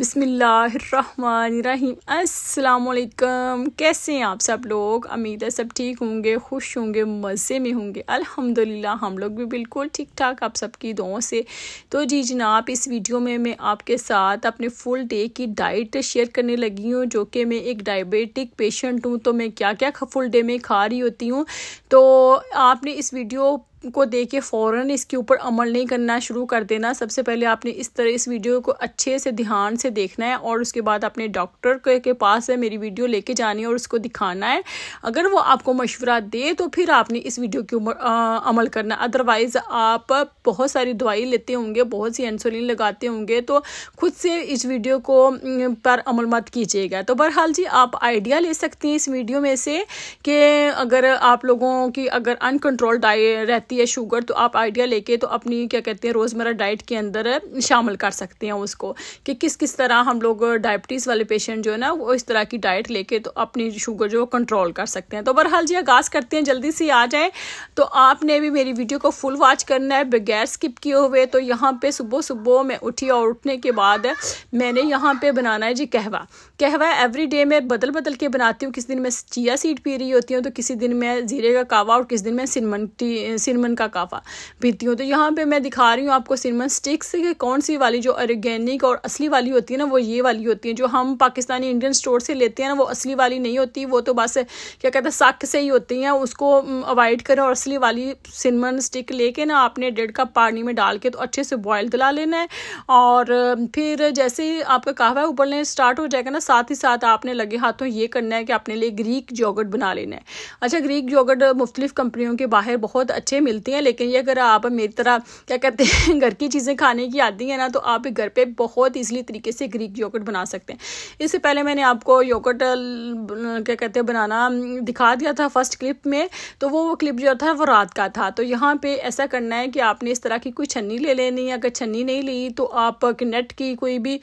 बिसमीम कैसे हैं आप सब लोग अमीद है सब ठीक होंगे खुश होंगे मज़े में होंगे अल्हम्दुलिल्लाह हम लोग भी बिल्कुल ठीक ठाक आप सबकी दुआओं से तो जी जनाब इस वीडियो में मैं आपके साथ अपने फुल डे की डाइट शेयर करने लगी हूँ जो कि मैं एक डायबिटिक पेशेंट हूँ तो मैं क्या क्या फुल डे में खा रही होती हूँ तो आपने इस वीडियो को दे के फ़ौरन इसके ऊपर अमल नहीं करना शुरू कर देना सबसे पहले आपने इस तरह इस वीडियो को अच्छे से ध्यान से देखना है और उसके बाद अपने डॉक्टर के, के पास है मेरी वीडियो लेके जानी है और उसको दिखाना है अगर वो आपको मशवरा दे तो फिर आपने इस वीडियो के ऊपर अमल करना अदरवाइज़ आप बहुत सारी दवाई लेते होंगे बहुत सी इंसुलिन लगाते होंगे तो खुद से इस वीडियो को पर अमल मत कीजिएगा तो बहरहाल जी आप आइडिया ले सकते हैं इस वीडियो में से कि अगर आप लोगों की अगर अनकंट्रोल डाइट रहती है शुगर तो आप आइडिया लेके तो अपनी क्या कहते हैं रोज़मर्रा डाइट के अंदर शामिल कर सकते हैं उसको कि किस किस तरह हम लोग डायबिटीज़ वाले पेशेंट जो है ना वो इस तरह की डाइट लेके तो अपनी शुगर जो कंट्रोल कर सकते हैं तो बहरहाल जी आगाज़ करते हैं जल्दी से आ जाएँ तो आपने भी मेरी वीडियो को फुल वॉच करना है बगैर स्किप किए हुए तो यहाँ पर सुबह सुबह मैं उठी और उठने के बाद मैंने यहाँ पर बनाना है जी कहवा कहवा एवरी डे मैं बदल बदल के बनाती हूँ किसी दिन मैं चिया सीड पी रही होती हूँ तो किसी दिन मैं जीरे का कावा और किस दिन मैं सिनमन टी सिनमन का कावा पीती हूँ तो यहाँ पे मैं दिखा रही हूँ आपको सिनमन स्टिक्स की कौन सी वाली जो ऑर्गेनिक और असली वाली होती है ना वो ये वाली होती है जो हम पाकिस्तानी इंडियन स्टोर से लेते हैं ना वो असली वाली नहीं होती वो तो बस क्या कहते हैं सक से ही होती हैं उसको अवॉइड करें और असली वाली सिनमन स्टिक लेके ना आपने डेढ़ कप पानी में डाल के तो अच्छे से बॉयल दिला लेना है और फिर जैसे ही आपका कावा उबलने स्टार्ट हो जाएगा ना साथ ही साथ आपने लगे हाथों ये करना है कि आपने लिए ग्रीक जोगट बना लेना है अच्छा ग्रीक जोगट मुख्तलिफ कंपनियों के बाहर बहुत अच्छे मिलते हैं लेकिन ये अगर आप मेरी तरह क्या कहते हैं घर की चीज़ें खाने की आती हैं ना तो आप घर पर बहुत ईजिली तरीके से ग्रीक जोगट बना सकते हैं इससे पहले मैंने आपको योगट क्या कहते हैं बनाना दिखा दिया था फर्स्ट क्लिप में तो वो क्लिप जो था वो रात का था तो यहाँ पे ऐसा करना है कि आपने इस तरह की कोई छन्नी ले लेनी अगर छन्नी नहीं ली तो आप नेट की कोई भी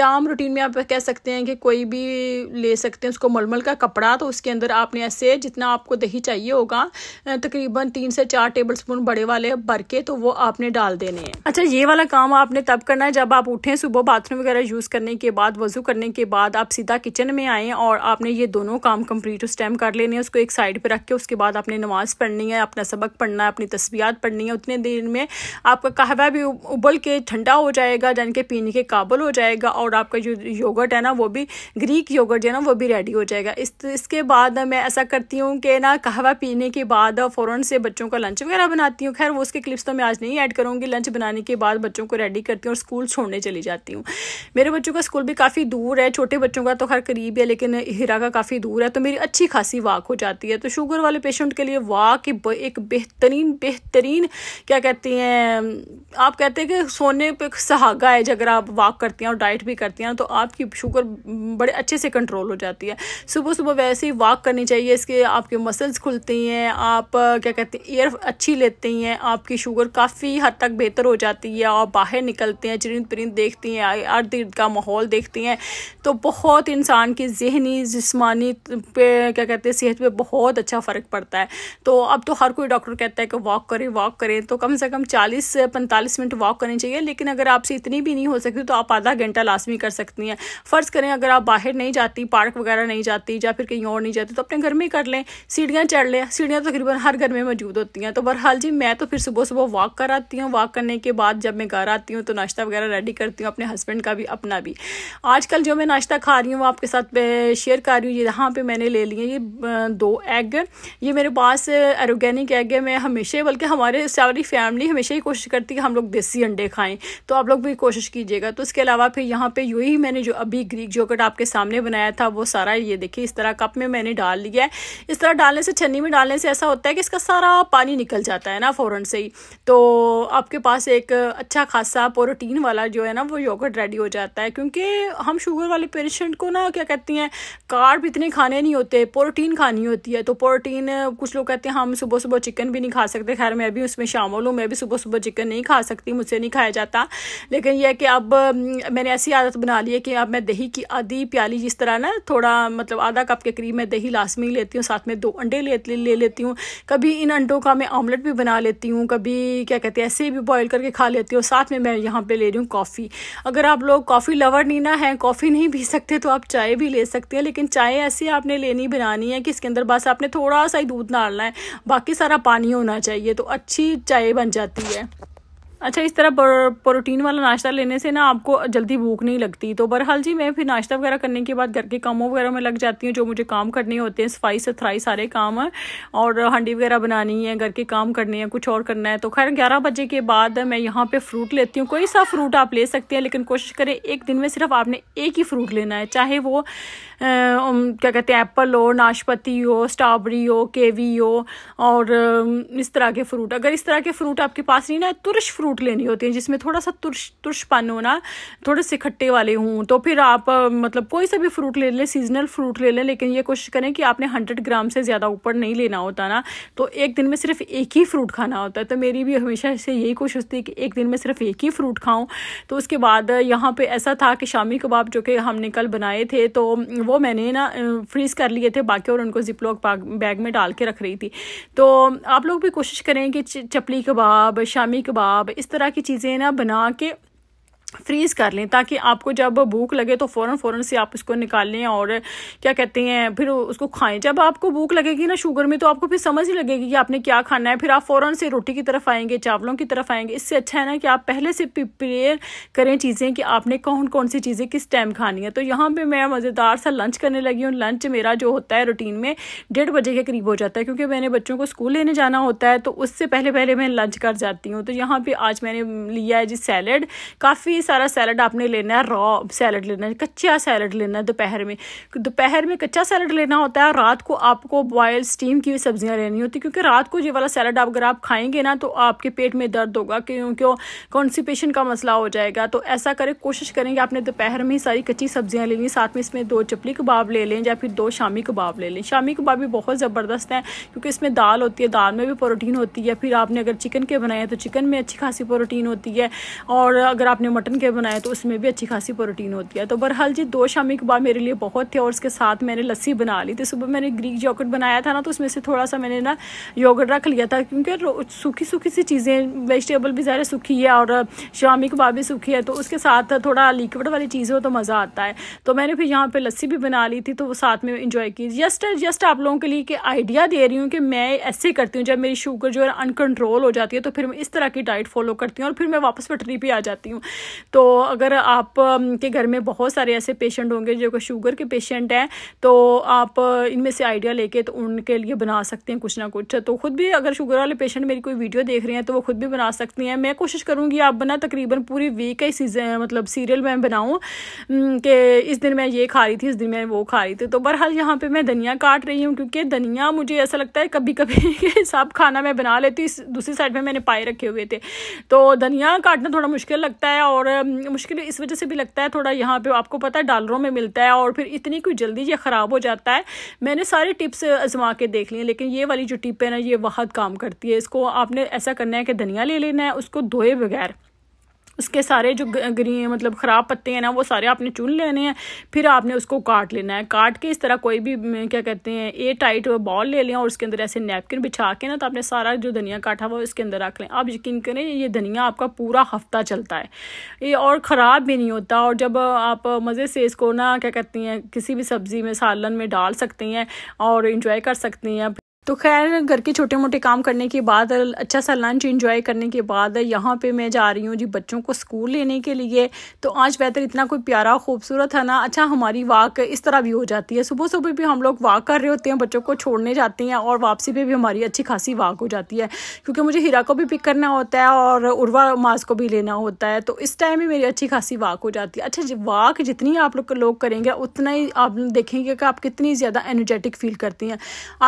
जाम रूटीन में आप कह कह सकते हैं कि कोई भी ले सकते हैं उसको मलमल का कपड़ा तो उसके अंदर आपने ऐसे जितना आपको दही चाहिए होगा तकरीबन तीन से चार टेबल स्पून बड़े वाले भर के तो वो आपने डाल देने हैं अच्छा ये वाला काम आपने तब करना है जब आप उठें सुबह बाथरूम वगैरह यूज़ करने के बाद वज़ू करने के बाद आप सीधा किचन में आएँ और आपने ये दोनों काम कम्प्लीट उस टाइम कर लेने हैं उसको एक साइड पर रख के उसके बाद आपने नमाज़ पढ़नी है अपना सबक पढ़ना है अपनी तस्वीर पढ़नी है उतने देर में आपका कहवा भी उबल के ठंडा हो जाएगा जान के पीने के काबल हो जाएगा और आपका जो योगर्ट योगर्ट है ना वो भी ग्रीक योगर्ट जो है ना वो भी रेडी हो जाएगा इस इसके बाद मैं ऐसा करती हूँ कि ना कहवा पीने के बाद फ़ौरन से बच्चों का लंच वगैरह बनाती हूँ खैर वो उसके क्लिप्स तो मैं आज नहीं ऐड करूँगी लंच बनाने के बाद बच्चों को रेडी करती हूँ और स्कूल छोड़ने चली जाती हूँ मेरे बच्चों का स्कूल भी काफ़ी दूर है छोटे बच्चों का तो खैर करीब है लेकिन हिरा का काफ़ी दूर है तो मेरी अच्छी खासी वाक हो जाती है तो शुगर वाले पेशेंट के लिए वाक एक बेहतरीन बेहतरीन क्या कहती हैं आप कहते हैं कि सोने पर सहागा है अगर आप वाक करती हैं और डाइट भी करती हैं तो आपकी शुगर बड़े अच्छे से कंट्रोल हो जाती है सुबह सुबह वैसे ही वॉक करनी चाहिए इसके आपके मसल्स खुलती हैं आप क्या कहते हैं एयर अच्छी लेती हैं आपकी शुगर काफ़ी हद तक बेहतर हो जाती है आप बाहर निकलते हैं चिरिंद परिंद देखती हैं अर्द गिर्द का माहौल देखती हैं तो बहुत इंसान की जहनी जिसमानी पे क्या कहते हैं सेहत पे बहुत अच्छा फ़र्क पड़ता है तो अब तो हर कोई डॉक्टर कहता है कि वॉक करें वॉक करें तो कम से कम चालीस से पैंतालीस मिनट वॉक करनी चाहिए लेकिन अगर आपसे इतनी भी नहीं हो सकती तो आप आधा घंटा लाजमी कर सकती हैं फ़र्ज़ करें अगर आप बाहर नहीं जाती पार्क वगैरह नहीं जाती या फिर कहीं और नहीं जाती तो अपने घर में ही कर लें सीढ़ियाँ चढ़ लें सीढ़ियाँ तो तकरीबन तो हर घर में मौजूद होती हैं तो बहरहाल जी मैं तो फिर सुबह सुबह वॉक कर आती हूँ वॉक करने के बाद जब मैं घर आती हूँ तो नाश्ता वगैरह रेडी करती हूँ अपने हस्बैंड का भी अपना भी आजकल जो मैं नाश्ता खा रही हूँ वो आपके साथ शेयर कर रही हूँ यहाँ पर मैंने ले लिए ये दो एग ये मेरे पास ऑर्गेनिक एग है मैं हमेशा बल्कि हमारे सारी फैमिली हमेशा ही कोशिश करती है कि हम लोग देसी अंडे खाएँ तो आप लोग भी कोशिश कीजिएगा तो इसके अलावा फिर यहाँ पर ही मैंने जो अभी भी ग्रीक जोकट आपके सामने बनाया था वो सारा ये देखिए इस तरह कप में मैंने डाल लिया है इस तरह डालने से छन्नी में डालने से ऐसा होता है कि इसका सारा पानी निकल जाता है ना फ़ौरन से ही तो आपके पास एक अच्छा खासा प्रोटीन वाला जो है ना वो योगट रेडी हो जाता है क्योंकि हम शुगर वाले पेशेंट को ना क्या कहती हैं भी इतने खाने नहीं होते प्रोटीन खानी होती है तो प्रोटीन कुछ लोग कहते हैं हम सुबह सुबह चिकन भी नहीं खा सकते खैर मैं भी उसमें शामिल हूँ मैं भी सुबह सुबह चिकन नहीं खा सकती मुझसे नहीं खाया जाता लेकिन यह कि अब मैंने ऐसी आदत बना ली है कि अब मैं मैं दही की आधी प्याली जिस तरह ना थोड़ा मतलब आधा कप के करीब मैं दही लाजमी लेती हूँ साथ में दो अंडे ले ले लेती हूँ कभी इन अंडों का मैं ऑमलेट भी बना लेती हूँ कभी क्या कहते हैं ऐसे भी बॉयल करके खा लेती हूँ साथ में मैं यहाँ पर ले रही हूँ कॉफ़ी अगर आप लोग कॉफ़ी लवर नहीं ना है कॉफ़ी नहीं पी सकते तो आप चाय भी ले सकते हैं लेकिन चाय ऐसी आपने लेनी बनानी है कि इसके अंदर बस आपने थोड़ा सा ही दूध डालना है बाकी सारा पानी होना चाहिए तो अच्छी चाय बन जाती है अच्छा इस तरह प्रोटीन वाला नाश्ता लेने से ना आपको जल्दी भूख नहीं लगती तो बहरहाल जी मैं फिर नाश्ता वगैरह करने के बाद घर के कामों वगैरह में लग जाती हूँ जो मुझे काम करने होते हैं सफाई सुथराई सारे काम और हांडी वगैरह बनानी है घर के काम करने हैं कुछ और करना है तो खैर ग्यारह बजे के बाद मैं यहाँ पर फ्रूट लेती हूँ कोई सा फ्रूट आप ले सकते हैं लेकिन कोशिश करें एक दिन में सिर्फ आपने एक ही फ्रूट लेना है चाहे वो क्या कहते हैं एप्पल हो नाशपति हो स्ट्रॉबेरी हो केवी हो और इस तरह के फ्रूट अगर इस तरह के फ्रूट आपके पास नहीं ना तुरश फ्रूट फ्रूट लेनी होती हैं जिसमें थोड़ा सा तुर्श तुर्शपन होना थोड़े से खट्टे वाले हों तो फिर आप मतलब कोई सा भी फ्रूट ले लें सीजनल फ्रूट ले लें लेकिन ये कोशिश करें कि आपने हंड्रेड ग्राम से ज़्यादा ऊपर नहीं लेना होता ना तो एक दिन में सिर्फ एक ही फ्रूट खाना होता है तो मेरी भी हमेशा से यही कोशिश थी कि एक दिन में सिर्फ एक ही फ्रूट खाऊं तो उसके बाद यहाँ पे ऐसा था कि शामी कबाब जो कि हमने कल बनाए थे तो वो मैंने ना फ्रीज़ कर लिए थे बाकी और उनको जिपलॉक बैग में डाल के रख रही थी तो आप लोग भी कोशिश करें कि चपली कबाब शामी कबाब इस तरह की चीज़ें ना बना के फ्रीज़ कर लें ताकि आपको जब भूख लगे तो फ़ौर फ़ौर से आप उसको निकालें और क्या कहते हैं फिर उसको खाएं जब आपको भूख लगेगी ना शुगर में तो आपको फिर समझ ही लगेगी कि आपने क्या खाना है फिर आप फ़ौर से रोटी की तरफ आएंगे चावलों की तरफ आएंगे इससे अच्छा है ना कि आप पहले से प्रिपेयर करें चीज़ें कि आपने कौन कौन सी चीज़ें किस टाइम खानी है तो यहाँ पर मैं मज़ेदार सा लंच करने लगी हूँ लंच मेरा जो होता है रूटीन में डेढ़ बजे के करीब हो जाता है क्योंकि मैंने बच्चों को स्कूल लेने जाना होता है तो उससे पहले पहले मैं लंच कर जाती हूँ तो यहाँ पर आज मैंने लिया है जी सैलड काफ़ी ही सारा सैलड आपने लेना है रॉ सैलड लेना है कच्चा सैलड लेना है दोपहर में दोपहर में कच्चा सैलड लेना होता है रात को आपको बॉयल स्टीम की सब्जियां लेनी होती है क्योंकि रात को ये वाला सैलड अगर आप खाएंगे ना तो आपके पेट में दर्द होगा क्योंकि कॉन्स्टिपेशन का मसला हो जाएगा तो ऐसा करें कोशिश करें कि आपने दोपहर में ही सारी कच्ची सब्जियाँ लेनी साथ में इसमें दो चपली कबाब ले लें या फिर दो शामी कबाब ले लें शामी कबाब भी बहुत ज़बरदस्त हैं क्योंकि इसमें दाल होती है दाल में भी प्रोटीन होती है फिर आपने अगर चिकन के बनाए तो चिकन में अच्छी खासी प्रोटीन होती है और अगर आपने मटन कॉटन के बनाए तो उसमें भी अच्छी खासी प्रोटीन होती है तो बहरहाल जी दो शामी कबाब मेरे लिए बहुत थे और उसके साथ मैंने लस्सी बना ली थी सुबह मैंने ग्रीक जॉकट बनाया था ना तो उसमें से थोड़ा सा मैंने ना योगट रख लिया था क्योंकि सूखी सूखी सी चीज़ें वेजिटेबल भी ज़्यादा सूखी है और शामी कबाब भी सूखी है तो उसके साथ थोड़ा लिक्विड वाली चीज़ हो तो मज़ा आता है तो मैंने फिर यहाँ पर लस्सी भी बना ली थी तो वो साथ में इंजॉय की जस्ट जस्ट आप लोगों के लिए कि आइडिया दे रही हूँ कि मैं ऐसे करती हूँ जब मेरी शुगर जो है अनकंट्रोल हो जाती है तो फिर मैं इस तरह की डाइट फॉलो करती हूँ और फिर मैं वापस पटरी पर आ जाती हूँ तो अगर आप के घर में बहुत सारे ऐसे पेशेंट होंगे जो कि शुगर के पेशेंट हैं तो आप इनमें से आइडिया लेके तो उनके लिए बना सकते हैं कुछ ना कुछ तो खुद भी अगर शुगर वाले पेशेंट मेरी कोई वीडियो देख रहे हैं तो वो खुद भी बना सकती हैं मैं कोशिश करूँगी आप बना तकरीबन पूरी वीक का सीजन मतलब सीरियल मैं बनाऊँ कि इस दिन मैं ये खा रही थी इस दिन मैं वो खा रही थी तो बहरहाल यहाँ पर मैं धनिया काट रही हूँ क्योंकि धनिया मुझे ऐसा लगता है कभी कभी सब खाना मैं बना लेती दूसरी साइड में मैंने पाए रखे हुए थे तो धनिया काटना थोड़ा मुश्किल लगता है और मुश्किल इस वजह से भी लगता है थोड़ा यहाँ पे आपको पता है डालरों में मिलता है और फिर इतनी कोई जल्दी ये ख़राब हो जाता है मैंने सारे टिप्स आजमा के देख लिए लेकिन ये वाली जो टिप है ना ये बहुत काम करती है इसको आपने ऐसा करना है कि धनिया ले लेना है उसको धोए बगैर उसके सारे जो ग्रीन मतलब ख़राब पत्ते हैं ना वो सारे आपने चुन लेने हैं फिर आपने उसको काट लेना है काट के इस तरह कोई भी क्या कहते हैं ए टाइट बॉल ले लें और उसके अंदर ऐसे नैपकिन बिछा के ना तो आपने सारा जो धनिया काटा हुआ इसके अंदर रख लें आप यकीन करें ये धनिया आपका पूरा हफ्ता चलता है ये और ख़राब भी नहीं होता और जब आप मज़े से इसको ना क्या कहते हैं किसी भी सब्ज़ी में सालन में डाल सकते हैं और इंजॉय कर सकते हैं तो खैर घर के छोटे मोटे काम करने के बाद अच्छा सा लंच इंजॉय करने के बाद यहाँ पे मैं जा रही हूँ जी बच्चों को स्कूल लेने के लिए तो आज वेदर इतना कोई प्यारा खूबसूरत है ना अच्छा हमारी वाक इस तरह भी हो जाती है सुबह सुबह भी हम लोग वाक कर रहे होते हैं बच्चों को छोड़ने जाते हैं और वापसी पर भी हमारी अच्छी खासी वाक हो जाती है क्योंकि मुझे हीरा को भी पिक करना होता है और उर्वा मास को भी लेना होता है तो इस टाइम ही मेरी अच्छी खासी वाक हो जाती है अच्छा वाक जितनी आप लोग लोग करेंगे उतना ही आप देखेंगे कि आप कितनी ज़्यादा एनर्जेटिक फील करती हैं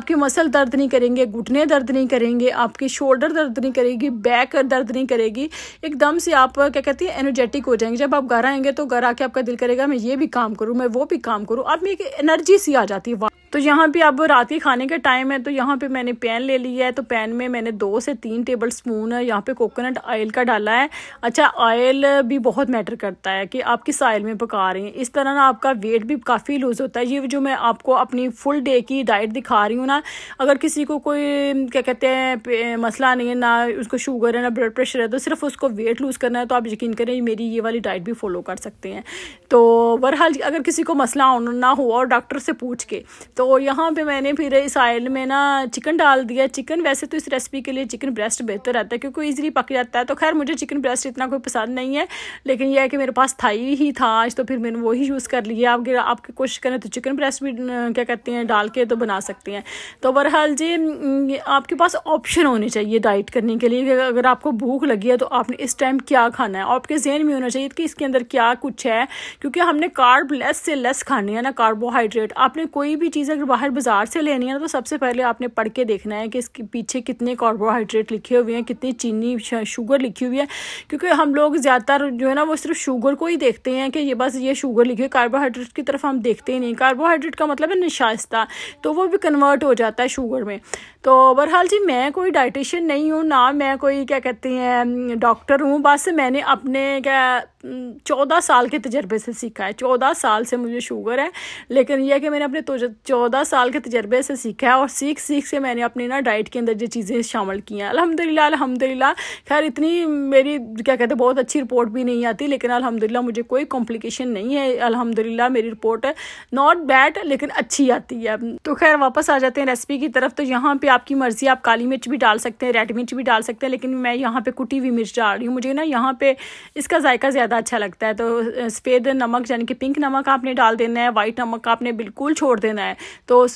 आपकी मसल दर्द दर्द नहीं करेंगे घुटने दर्द नहीं करेंगे आपकी शोल्डर दर्द नहीं करेगी बैक दर्द नहीं करेगी एकदम से आप क्या कहती है एनर्जेटिक हो जाएंगे जब आप घर आएंगे तो घर आके आपका दिल करेगा मैं ये भी काम करूँ मैं वो भी काम करूँ आप में एक एनर्जी सी आ जाती है तो यहाँ पे अब रात के खाने का टाइम है तो यहाँ पे मैंने पैन ले लिया है तो पैन में मैंने दो से तीन टेबल स्पून यहाँ पे कोकोनट ऑयल का डाला है अच्छा ऑयल भी बहुत मैटर करता है कि आप किस ऑयल में पका रहे हैं इस तरह ना आपका वेट भी काफ़ी लूज़ होता है ये जो मैं आपको अपनी फुल डे की डाइट दिखा रही हूँ ना अगर किसी को कोई क्या कहते हैं मसला नहीं है ना उसको शुगर है ना ब्लड प्रेशर है तो सिर्फ उसको वेट लूज़ करना है तो आप यकीन करें मेरी ये वाली डाइट भी फॉलो कर सकते हैं तो बहरहाल अगर किसी को मसला ना हो और डॉक्टर से पूछ के तो तो यहाँ पे मैंने फिर इस आयल में ना चिकन डाल दिया चिकन वैसे तो इस रेसिपी के लिए चिकन ब्रेस्ट बेहतर रहता है क्योंकि ईजिली पक जाता है तो खैर मुझे चिकन ब्रेस्ट इतना कोई पसंद नहीं है लेकिन यह है कि मेरे पास थाई ही था आज तो फिर मैंने वही यूज़ कर लिया अगर आपकी कोशिश करें तो चिकन ब्रेस्ट भी क्या कहते हैं डाल के तो बना सकते हैं तो बहरहाल जी आपके पास ऑप्शन होने चाहिए डाइट करने के लिए अगर आपको भूख लगी है तो आपने इस टाइम क्या खाना है आपके जहन में होना चाहिए कि इसके अंदर क्या कुछ है क्योंकि हमने कार्ब लेस से लेस खानी है ना कार्बोहाइड्रेट आपने कोई भी चीज़ चीज़ अगर बाहर बाजार से लेनी है ना तो सबसे पहले आपने पढ़ के देखना है कि इसके पीछे कितने कार्बोहाइड्रेट लिखे हुए हैं कितनी चीनी शुगर लिखी हुई है क्योंकि हम लोग ज़्यादातर जो है ना वो सिर्फ शुगर को ही देखते हैं कि ये बस ये शुगर लिखी हुई कार्बोहाइड्रेट की तरफ हम देखते ही नहीं कार्बोहाइड्रेट का मतलब है नशास्ता तो वो भी कन्वर्ट हो जाता है शुगर में तो बहरहाल जी मैं कोई डाइटिशियन नहीं हूँ ना मैं कोई क्या कहते हैं डॉक्टर हूँ बस मैंने अपने क्या चौदह साल के तजर्बे से सीखा है चौदह साल से मुझे शुगर है लेकिन यह कि मैंने अपने तो चौदह साल के तजर्बे से सीखा है और सीख सीख से मैंने अपनी ना डाइट के अंदर ये चीज़ें शामिल की हैं अलहमदिल्ला अलहमदिल्ला खैर इतनी मेरी क्या कहते हैं बहुत अच्छी रिपोर्ट भी नहीं आती लेकिन अलहमदिल्ला मुझे कोई कॉम्प्लिकेशन नहीं है अलहमदिल्ला मेरी रिपोर्ट नॉट बैड लेकिन अच्छी आती है तो खैर वापस आ जाते हैं रेसिपी की तरफ तो यहाँ पर आपकी मर्ज़ी आप काली मिर्च भी डाल सकते हैं रेड मिर्च भी डाल सकते हैं लेकिन मैं यहाँ पर कुटी हुई मिर्च डाल रही हूँ मुझे ना यहाँ पे इसका जायका ज़्यादा ज़्यादा अच्छा लगता है तो सफ़ेद नमक यानी कि पिंक नमक आपने डाल देना है वाइट नमक आपने बिल्कुल छोड़ देना है तो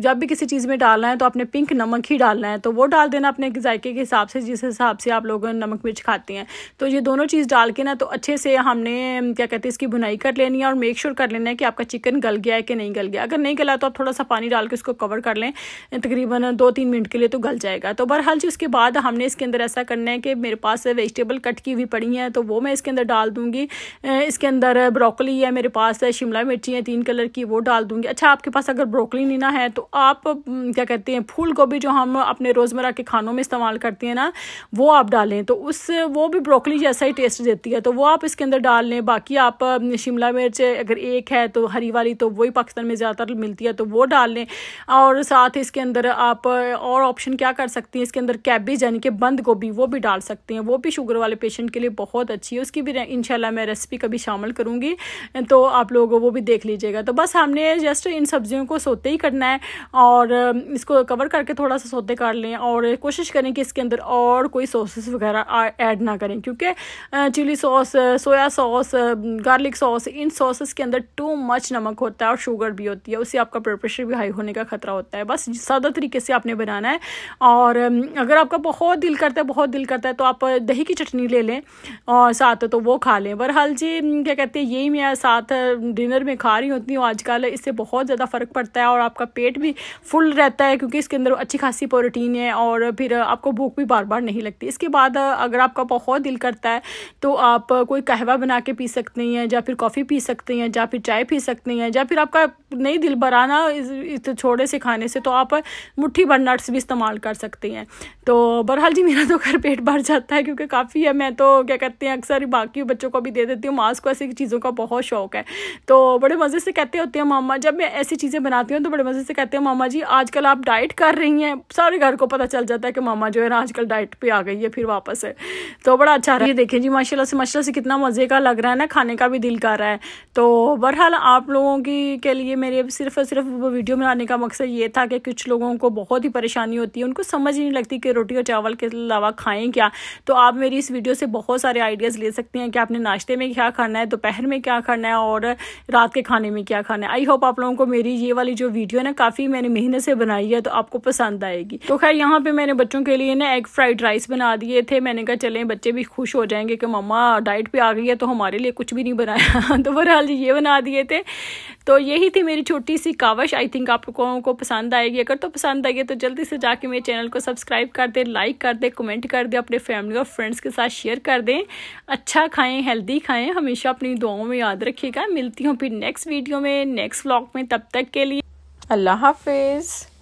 जब भी किसी चीज़ में डालना है तो आपने पिंक नमक ही डालना है तो वो डाल देना अपने जायके के हिसाब से जिस हिसाब से आप लोग नमक मिर्च खाते हैं तो ये दोनों चीज़ डाल के ना तो अच्छे से हमने क्या कहते हैं इसकी बुनाई कर लेनी है और मेक श्योर कर लेना है कि आपका चिकन गल गया है कि नहीं गल गया अगर नहीं गला तो आप थोड़ा सा पानी डाल के उसको कवर कर लें तकरीबन दो तीन मिनट के लिए तो गल जाएगा तो बहरहाल जी उसके बाद हमने इसके अंदर ऐसा करना है कि मेरे पास वेजिटेबल कट की हुई पड़ी हैं तो वो मैं इसके अंदर डाल दूँ दूंगी इसके अंदर ब्रोकली है मेरे पास है शिमला मिर्ची है तीन कलर की वो डाल दूंगी अच्छा आपके पास अगर ब्रोकली नहीं ना है तो आप क्या कहते हैं फूल गोभी जो हम अपने रोज़मर्रा के खानों में इस्तेमाल करते हैं ना वो आप डालें तो उस वो भी ब्रोकली जैसा ही टेस्ट देती है तो वो आप इसके अंदर डाल लें बाकी आप शिमला मिर्च अगर एक है तो हरी वाली तो वही पाकिस्तान में ज़्यादातर मिलती है तो वो डाल लें और साथ ही इसके अंदर आप और ऑप्शन क्या कर सकती हैं इसके अंदर कैबेज यानी कि बंद गोभी वो भी डाल सकते हैं वो भी शुगर वाले पेशेंट के लिए बहुत अच्छी है उसकी भी इन इनशाला मैं रेसिपी कभी शामिल करूँगी तो आप लोग वो भी देख लीजिएगा तो बस हमने जस्ट इन सब्जियों को सोते ही करना है और इसको कवर करके थोड़ा सा सोते कर लें और कोशिश करें कि इसके अंदर और कोई सॉसेस वगैरह ऐड ना करें क्योंकि chilli sauce soya sauce garlic sauce इन सॉसेस के अंदर टू मच नमक होता है और शुगर भी होती है उससे आपका ब्लड प्रेशर भी हाई होने का खतरा होता है बस सादा तरीके से आपने बनाना है और अगर आपका बहुत दिल करता है बहुत दिल करता है तो आप दही की चटनी ले लें और साथ तो वो खा खा लें बहरहाल जी क्या कहते हैं यही मैं साथ डिनर में खा रही होती हूँ आजकल इससे बहुत ज़्यादा फ़र्क पड़ता है और आपका पेट भी फुल रहता है क्योंकि इसके अंदर अच्छी खासी प्रोटीन है और फिर आपको भूख भी बार बार नहीं लगती इसके बाद अगर आपका बहुत दिल करता है तो आप कोई कहवा बना के पी सकते हैं या फिर कॉफ़ी पी सकते हैं या फिर चाय पी सकते हैं या फिर आपका नहीं दिल भराना इस छोड़े से खाने से तो आप मुट्ठी भर नट्स भी इस्तेमाल कर सकते हैं तो बहरहाल जी मेरा तो घर पेट भर जाता है क्योंकि काफ़ी है मैं तो क्या कहते हैं अक्सर बाकी बच्चों बच्चों को भी दे देती हूँ मास को ऐसी चीज़ों का बहुत शौक है तो बड़े मज़े से कहते होते हैं मामा जब मैं ऐसी चीज़ें बनाती हूँ तो बड़े मज़े से कहते हैं मामा जी आजकल आप डाइट कर रही हैं सारे घर को पता चल जाता है कि मामा जो है ना आजकल डाइट पर आ गई है फिर वापस है तो बड़ा अच्छा रहा है देखें जी माशा से माशा से कितना मज़े का लग रहा है ना खाने का भी दिल कर रहा है तो बहरहाल आप लोगों की के लिए मेरे सिर्फ और सिर्फ वीडियो बनाने का मकसद ये था कि कुछ लोगों को बहुत ही परेशानी होती है उनको समझ ही नहीं लगती कि रोटी और चावल के अलावा खाएं क्या तो आप मेरी इस वीडियो से बहुत सारे आइडियाज़ ले सकते हैं कि आपने आपने नाश्ते में क्या खाना है दोपहर में क्या खाना है और रात के खाने में क्या खाना है आई होप आप लोगों को मेरी ये वाली जो वीडियो है ना काफ़ी मैंने मेहनत से बनाई है तो आपको पसंद आएगी तो खैर यहाँ पे मैंने बच्चों के लिए ना एग फ्राइड राइस बना दिए थे मैंने कहा चले बच्चे भी खुश हो जाएंगे कि मम्मा डाइट पर आ गई है तो हमारे लिए कुछ भी नहीं बनाया तो बहरहाल ये बना दिए थे तो यही थी मेरी छोटी सी कावश आई थिंक आप लोगों को पसंद आएगी अगर तो पसंद आएगी तो जल्दी से जाके मेरे चैनल को सब्सक्राइब कर दें लाइक कर दें कमेंट कर दें अपने फैमिली और फ्रेंड्स के साथ शेयर कर दें अच्छा खाएं हेल्दी खाएं हमेशा अपनी दुआओं में याद रखिएगा मिलती हूँ फिर नेक्स्ट वीडियो में नेक्स्ट व्लॉग में तब तक के लिए अल्लाह हाफिज़